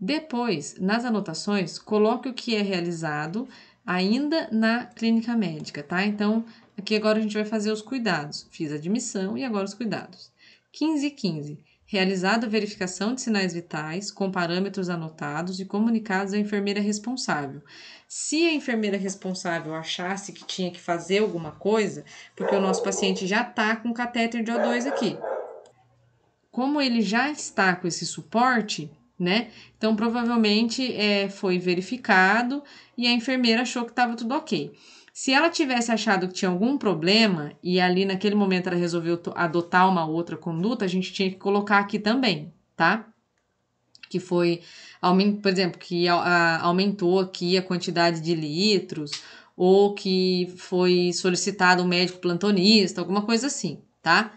Depois, nas anotações, coloque o que é realizado ainda na clínica médica, tá? Então, aqui agora a gente vai fazer os cuidados. Fiz admissão e agora os cuidados. 15 e 15. Realizada a verificação de sinais vitais com parâmetros anotados e comunicados à enfermeira responsável. Se a enfermeira responsável achasse que tinha que fazer alguma coisa, porque o nosso paciente já está com catéter de O2 aqui. Como ele já está com esse suporte, né? Então, provavelmente é, foi verificado e a enfermeira achou que estava tudo ok. Se ela tivesse achado que tinha algum problema e ali naquele momento ela resolveu adotar uma outra conduta, a gente tinha que colocar aqui também, tá? Que foi, por exemplo, que aumentou aqui a quantidade de litros ou que foi solicitado um médico plantonista, alguma coisa assim, tá?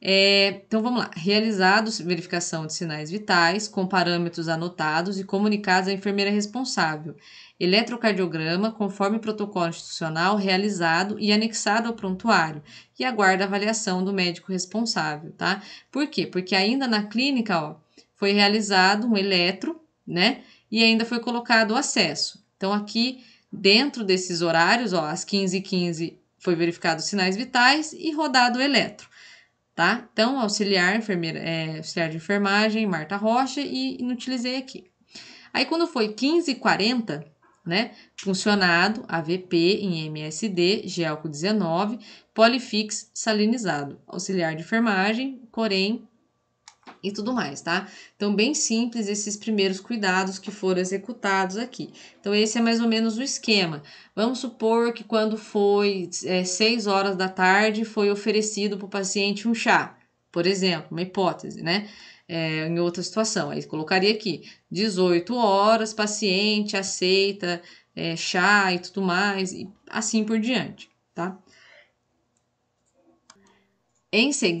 É, então vamos lá. Realizado verificação de sinais vitais com parâmetros anotados e comunicados à enfermeira responsável. Eletrocardiograma conforme protocolo institucional realizado e anexado ao prontuário e aguarda avaliação do médico responsável, tá? Por quê? Porque ainda na clínica, ó, foi realizado um eletro, né? E ainda foi colocado o acesso. Então aqui dentro desses horários, ó, às 15h15 foi verificado os sinais vitais e rodado o eletro tá? Então, auxiliar, enfermeira, é, auxiliar de enfermagem, Marta Rocha e inutilizei aqui. Aí, quando foi 15h40, né? Funcionado, AVP em MSD, Gelco 19, Polifix salinizado, auxiliar de enfermagem, Corém, e tudo mais, tá? Então, bem simples esses primeiros cuidados que foram executados aqui. Então, esse é mais ou menos o esquema. Vamos supor que quando foi é, 6 horas da tarde, foi oferecido para o paciente um chá, por exemplo, uma hipótese, né? É, em outra situação, aí colocaria aqui 18 horas, paciente aceita é, chá e tudo mais, e assim por diante, tá? Em seguida,